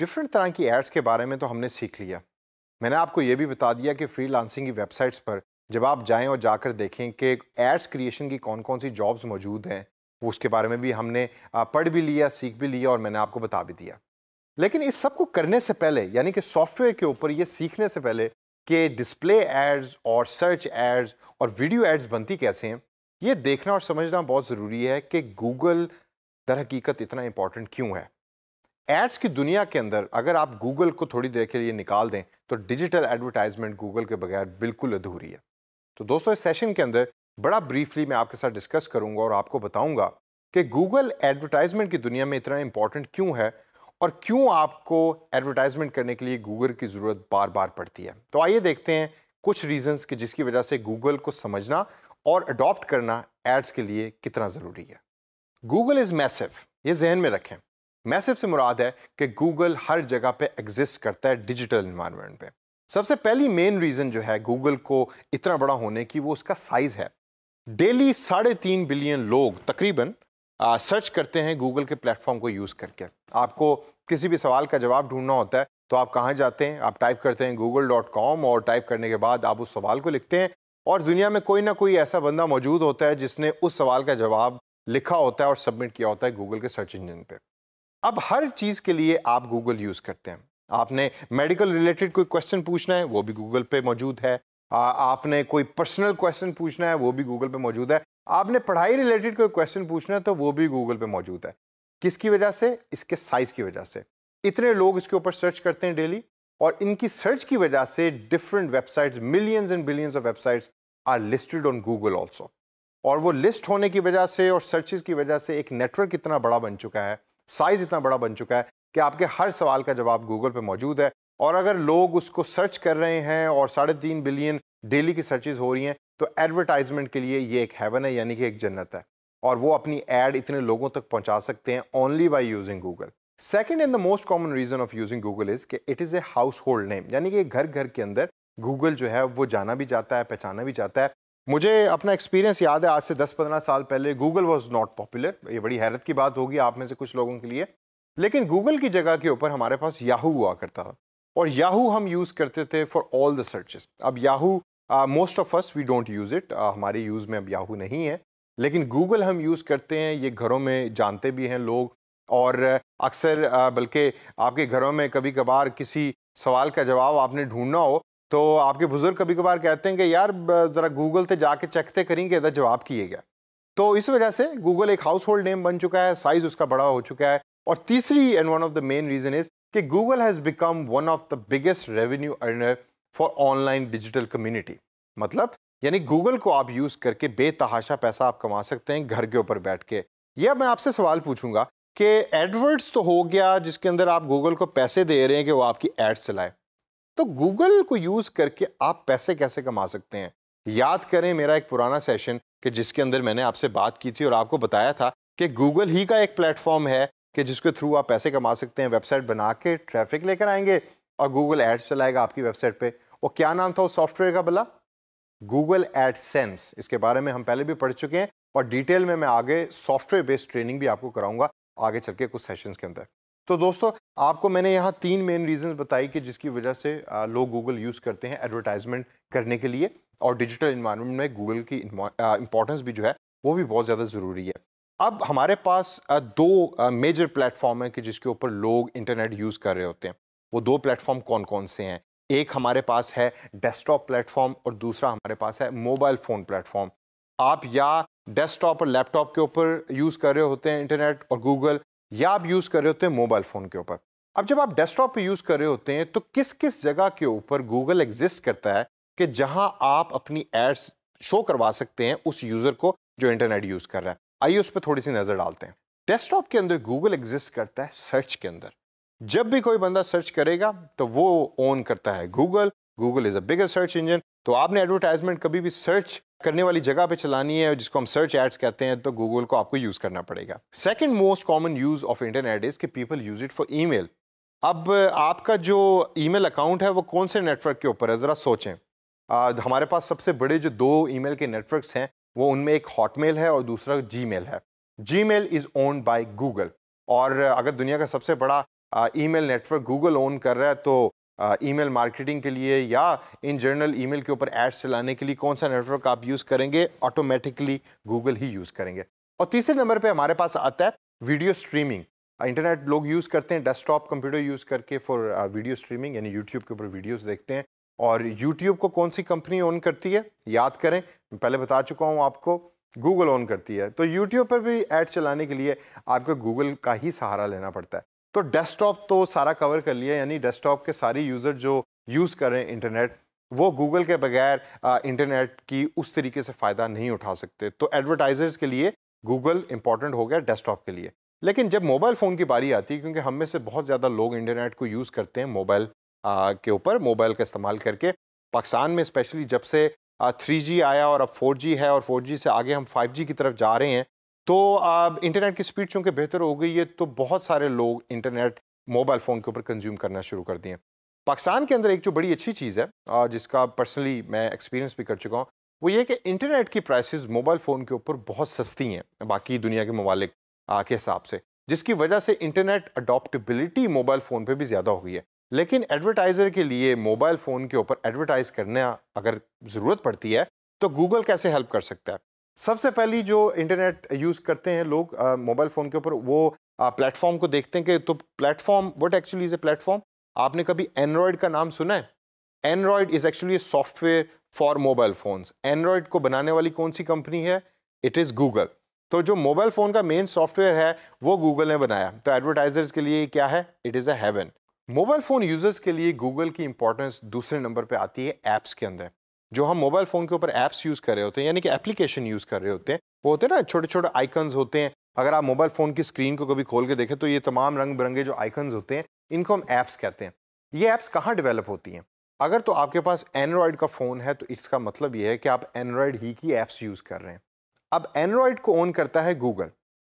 different तरह की ads के बारे में तो हमने सीख लिया मैंने आपको ये भी बता दिया कि फ्री लांसिंग की वेबसाइट्स पर जब आप जाएं और जाकर देखें कि एड्स क्रिएशन की कौन कौन सी जॉब्स मौजूद हैं वो उसके बारे में भी हमने पढ़ भी लिया सीख भी लिया और मैंने आपको बता भी दिया लेकिन इस सब को करने से पहले यानी कि सॉफ्टवेयर के ऊपर ये सीखने से पहले कि डिस्प्ले एड्स और सर्च एड्स और वीडियो एड्स बनती कैसे हैं ये देखना और समझना बहुत ज़रूरी है कि गूगल दर हकीकत इतना इंपॉर्टेंट क्यों है एड्स की दुनिया के अंदर अगर आप गूगल को थोड़ी देर के लिए निकाल दें तो डिजिटल एडवर्टाइजमेंट गूगल के बगैर बिल्कुल अधूरी है तो दोस्तों इस सेशन के अंदर बड़ा ब्रीफली मैं आपके साथ डिस्कस करूंगा और आपको बताऊंगा कि गूगल एडवर्टाइजमेंट की दुनिया में इतना इंपॉर्टेंट क्यों है और क्यों आपको एडवर्टाइजमेंट करने के लिए गूगल की ज़रूरत बार बार पड़ती है तो आइए देखते हैं कुछ रीजंस कि जिसकी वजह से गूगल को समझना और अडॉप्ट करना एड्स के लिए कितना ज़रूरी है गूगल इज़ मैसिव ये जहन में रखें मैसिव से मुराद है कि गूगल हर जगह पे एग्जिस्ट करता है डिजिटल इन्वायरमेंट पे सबसे पहली मेन रीज़न जो है गूगल को इतना बड़ा होने की वो उसका साइज़ है डेली साढ़े तीन बिलियन लोग तकरीबन सर्च करते हैं गूगल के प्लेटफॉर्म को यूज़ करके आपको किसी भी सवाल का जवाब ढूंढना होता है तो आप कहाँ जाते हैं आप टाइप करते हैं गूगल डॉट कॉम और टाइप करने के बाद आप उस सवाल को लिखते हैं और दुनिया में कोई ना कोई ऐसा बंदा मौजूद होता है जिसने उस सवाल का जवाब लिखा होता है और सबमिट किया होता है गूगल के सर्च इंजन पर अब हर चीज़ के लिए आप गूगल यूज़ करते हैं आपने मेडिकल रिलेटेड कोई क्वेश्चन पूछना है वो भी गूगल पे मौजूद है आ, आपने कोई पर्सनल क्वेश्चन पूछना है वो भी गूगल पे मौजूद है आपने पढ़ाई रिलेटेड कोई क्वेश्चन पूछना है तो वो भी गूगल पे मौजूद है किसकी वजह से इसके साइज़ की वजह से इतने लोग इसके ऊपर सर्च करते हैं डेली और इनकी सर्च की वजह से different websites millions and billions of websites are listed on Google also और वो लिस्ट होने की वजह से और सर्चेज की वजह से एक नेटवर्क इतना बड़ा बन चुका है साइज़ इतना बड़ा बन चुका है कि आपके हर सवाल का जवाब गूगल पे मौजूद है और अगर लोग उसको सर्च कर रहे हैं और साढ़े तीन बिलियन डेली की सर्चेज हो रही हैं तो एडवर्टाइजमेंट के लिए ये एक हेवन है यानी कि एक जन्नत है और वो अपनी एड इतने लोगों तक पहुंचा सकते हैं only by using Google second and the most common reason of using Google is कि it is a household name यानी कि घर घर के अंदर गूगल जो है वो जाना भी जाता है पहचाना भी जाता है मुझे अपना एक्सपीरियंस याद है आज से 10-15 साल पहले गूगल वॉज नॉट पॉपुलर ये बड़ी हैरत की बात होगी आप में से कुछ लोगों के लिए लेकिन गूगल की जगह के ऊपर हमारे पास याहू हुआ करता था और याहू हम यूज़ करते थे फॉर ऑल द सर्चेस अब Yahoo most of us we don't use it हमारे यूज़ में अब याहू नहीं है लेकिन गूगल हम यूज़ करते हैं ये घरों में जानते भी हैं लोग और अक्सर uh, बल्कि आपके घरों में कभी कभार किसी सवाल का जवाब आपने ढूंढना हो तो आपके बुजुर्ग कभी कभार कहते हैं कि यार ज़रा गूगल से जाके चेक तो करेंगे इधर जवाब किए गया तो इस वजह से गूगल एक हाउस होल्ड नेम बन चुका है साइज़ उसका बड़ा हो चुका है और तीसरी and one of the main reason is कि Google has become one of the biggest revenue earner for online digital community मतलब यानी गूगल को आप यूज़ करके बेतहाशा पैसा आप कमा सकते हैं घर के ऊपर बैठ के यह मैं आपसे सवाल पूछूंगा कि एडवर्ड्स तो हो गया जिसके अंदर आप गूगल को पैसे दे रहे हैं कि वो आपकी एड्स चलाएं तो गूगल को यूज करके आप पैसे कैसे कमा सकते हैं याद करें मेरा एक पुराना सेशन कि जिसके अंदर मैंने आपसे बात की थी और आपको बताया था कि गूगल ही का एक प्लेटफॉर्म है कि जिसके थ्रू आप पैसे कमा सकते हैं वेबसाइट बना के ट्रैफिक लेकर आएंगे और गूगल एड्स चलाएगा आपकी वेबसाइट पे और क्या नाम था उस सॉफ्टवेयर का भला गूगल सेंस इसके बारे में हम पहले भी पढ़ चुके हैं और डिटेल में मैं आगे सॉफ्टवेयर बेस्ड ट्रेनिंग भी आपको कराऊंगा आगे चल के कुछ सेशंस के अंदर तो दोस्तों आपको मैंने यहाँ तीन मेन रीज़न बताई कि जिसकी वजह से लोग गूगल यूज़ करते हैं एडवर्टाइजमेंट करने के लिए और डिजिटल इन्वायरमेंट में गूगल की इंपॉर्टेंस भी जो है वो भी बहुत ज़्यादा ज़रूरी है अब हमारे पास दो मेजर प्लेटफॉर्म हैं कि जिसके ऊपर लोग इंटरनेट यूज़ कर रहे होते हैं वो दो प्लेटफॉर्म कौन कौन से हैं एक हमारे पास है डेस्कटॉप प्लेटफॉर्म और दूसरा हमारे पास है मोबाइल फ़ोन प्लेटफॉर्म आप या डेस्कटॉप और लैपटॉप के ऊपर यूज़ कर रहे होते हैं इंटरनेट और गूगल या आप यूज़ कर रहे होते हैं मोबाइल फ़ोन के ऊपर अब जब आप डेस्कटॉप पे यूज़ कर रहे होते हैं तो किस किस जगह के ऊपर गूगल एग्जिस्ट करता है कि जहां आप अपनी एड्स शो करवा सकते हैं उस यूज़र को जो इंटरनेट यूज़ कर रहा है आइए उस पर थोड़ी सी नज़र डालते हैं डेस्कटॉप के अंदर गूगल एग्जिस्ट करता है सर्च के अंदर जब भी कोई बंदा सर्च करेगा तो वो ऑन करता है Google Google is a biggest search engine तो आपने एडवर्टाइजमेंट कभी भी सर्च करने वाली जगह पे चलानी है जिसको हम सर्च एड्स कहते हैं तो गूगल को आपको यूज़ करना पड़ेगा second most common use of internet is कि people use it for email अब आपका जो ईमेल अकाउंट है वो कौन से नेटवर्क के ऊपर है ज़रा सोचें आ, हमारे पास सबसे बड़े जो दो ईमेल के नेटवर्क्स हैं वो उनमें एक हॉटमेल है और दूसरा जीमेल है Gmail is owned by Google और अगर दुनिया का सबसे बड़ा ईमेल नेटवर्क गूगल ओन कर रहा है तो ईमेल मार्केटिंग के लिए या इन जनरल ईमेल के ऊपर एड्स चलाने के लिए कौन सा नेटवर्क आप यूज़ करेंगे ऑटोमेटिकली गूगल ही यूज़ करेंगे और तीसरे नंबर पे हमारे पास आता है वीडियो स्ट्रीमिंग इंटरनेट लोग यूज़ करते हैं डेस्कटॉप कंप्यूटर यूज़ करके फॉर वीडियो स्ट्रीमिंग यानी यूट्यूब के ऊपर वीडियोस देखते हैं और यूट्यूब को कौन सी कंपनी ऑन करती है याद करें पहले बता चुका हूँ आपको गूगल ऑन करती है तो यूट्यूब पर भी ऐड चलाने के लिए आपको गूगल का ही सहारा लेना पड़ता है तो डेस्कटॉप तो सारा कवर कर लिया यानी डेस्कटॉप के सारे यूज़र जो यूज़ कर रहे हैं इंटरनेट वो गूगल के बगैर इंटरनेट की उस तरीके से फ़ायदा नहीं उठा सकते तो एडवर्टाइजर्स के लिए गूगल इंपॉर्टेंट हो गया डेस्कटॉप के लिए लेकिन जब मोबाइल फ़ोन की बारी आती है क्योंकि हम में से बहुत ज़्यादा लोग इंटरनेट को यूज़ करते हैं मोबाइल के ऊपर मोबाइल का इस्तेमाल करके पाकिस्तान में स्पेशली जब से थ्री आया और अब फोर है और फोर से आगे हम फाइव की तरफ जा रहे हैं तो अब इंटरनेट की स्पीड चूँकि बेहतर हो गई है तो बहुत सारे लोग इंटरनेट मोबाइल फ़ोन के ऊपर कंज्यूम करना शुरू कर दिए पाकिस्तान के अंदर एक जो बड़ी अच्छी चीज़ है जिसका पर्सनली मैं एक्सपीरियंस भी कर चुका हूँ वो ये कि इंटरनेट की प्राइसेस मोबाइल फ़ोन के ऊपर बहुत सस्ती हैं बाकी दुनिया के ममालिक के हिसाब से जिसकी वजह से इंटरनेट अडोप्टबिलिटी मोबाइल फ़ोन पर भी ज़्यादा हो गई है लेकिन एडवर्टाइज़र के लिए मोबाइल फ़ोन के ऊपर एडवर्टाइज़ करना अगर ज़रूरत पड़ती है तो गूगल कैसे हेल्प कर सकता है सबसे पहली जो इंटरनेट यूज़ करते हैं लोग मोबाइल फ़ोन के ऊपर वो प्लेटफॉर्म को देखते हैं कि तो platform what actually is a platform आपने कभी एंड्रॉयड का नाम सुना है Android is actually software for mobile phones Android को बनाने वाली कौन सी कंपनी है इट इज़ गूगल तो जो मोबाइल फ़ोन का मेन सॉफ्टवेयर है वो गूगल ने बनाया तो एडवर्टाइजर्स के लिए क्या है it is a heaven mobile phone users के लिए गूगल की इंपॉर्टेंस दूसरे नंबर पे आती है ऐप्स के अंदर जो हम मोबाइल फ़ोन के ऊपर ऐप्स यूज़ कर रहे होते हैं यानी कि एप्लीकेशन यूज़ कर रहे होते हैं वो होते हैं ना छोटे छोटे आइकन्स होते हैं अगर आप मोबाइल फ़ोन की स्क्रीन को कभी खोल के देखें तो ये तमाम रंग बिरंगे जो आइकन्स होते हैं इनको हम ऐप्स कहते हैं ये ऐप्स कहाँ डेवलप होती हैं अगर तो आपके पास एंड्रॉयड का फ़ोन है तो इसका मतलब ये है कि आप एंड्रॉयड ही की ऐप्स यूज़ कर रहे हैं अब एंड्रॉयड को ओन करता है गूगल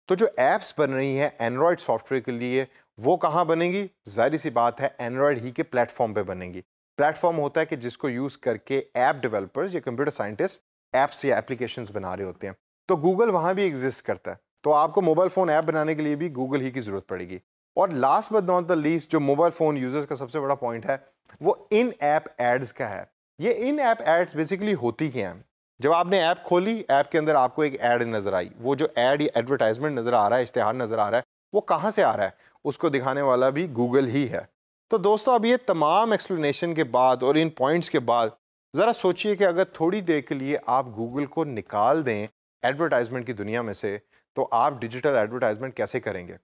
तो जो ऐप्स बन रही हैं एंड्रॉयड सॉफ्टवेयर के लिए वो कहाँ बनेंगी जाहिर सी बात है एंड्रॉयड ही के प्लेटफॉर्म पे बनेंगी प्लेटफॉर्म होता है कि जिसको यूज़ करके ऐप डेवलपर्स या कंप्यूटर साइंटिस्ट ऐप्स या एप्लीकेशन बना रहे होते हैं तो गूगल वहाँ भी एग्जिस्ट करता है तो आपको मोबाइल फ़ोन ऐप बनाने के लिए भी गूगल ही की ज़रूरत पड़ेगी और last but not the least जो मोबाइल फ़ोन यूज़र्स का सबसे बड़ा पॉइंट है वो इन ऐप एड्स का है ये इन ऐप एड्स बेसिकली होती क्या हैं जब आपने ऐप खोली ऐप के अंदर आपको एक ऐड नज़र आई वो जो ऐड या एडवर्टाइजमेंट नज़र आ रहा है इश्तहार नज़र आ रहा है वो कहाँ से आ रहा है उसको दिखाने वाला भी गूगल ही है तो दोस्तों अब ये तमाम एक्सप्लेनेशन के बाद और इन पॉइंट्स के बाद ज़रा सोचिए कि अगर थोड़ी देर के लिए आप गूगल को निकाल दें एडवर्टाइजमेंट की दुनिया में से तो आप डिजिटल एडवर्टाइजमेंट कैसे करेंगे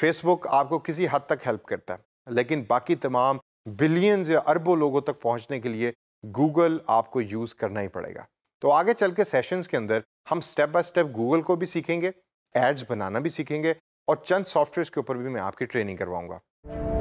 फेसबुक आपको किसी हद तक हेल्प करता है लेकिन बाकी तमाम बिलियंस या अरबों लोगों तक पहुंचने के लिए गूगल आपको यूज़ करना ही पड़ेगा तो आगे चल के सेशंस के अंदर हम स्टेप बाय स्टेप गूगल को भी सीखेंगे एड्स बनाना भी सीखेंगे और चंद सॉफ्टवेयर के ऊपर भी मैं आपकी ट्रेनिंग करवाऊँगा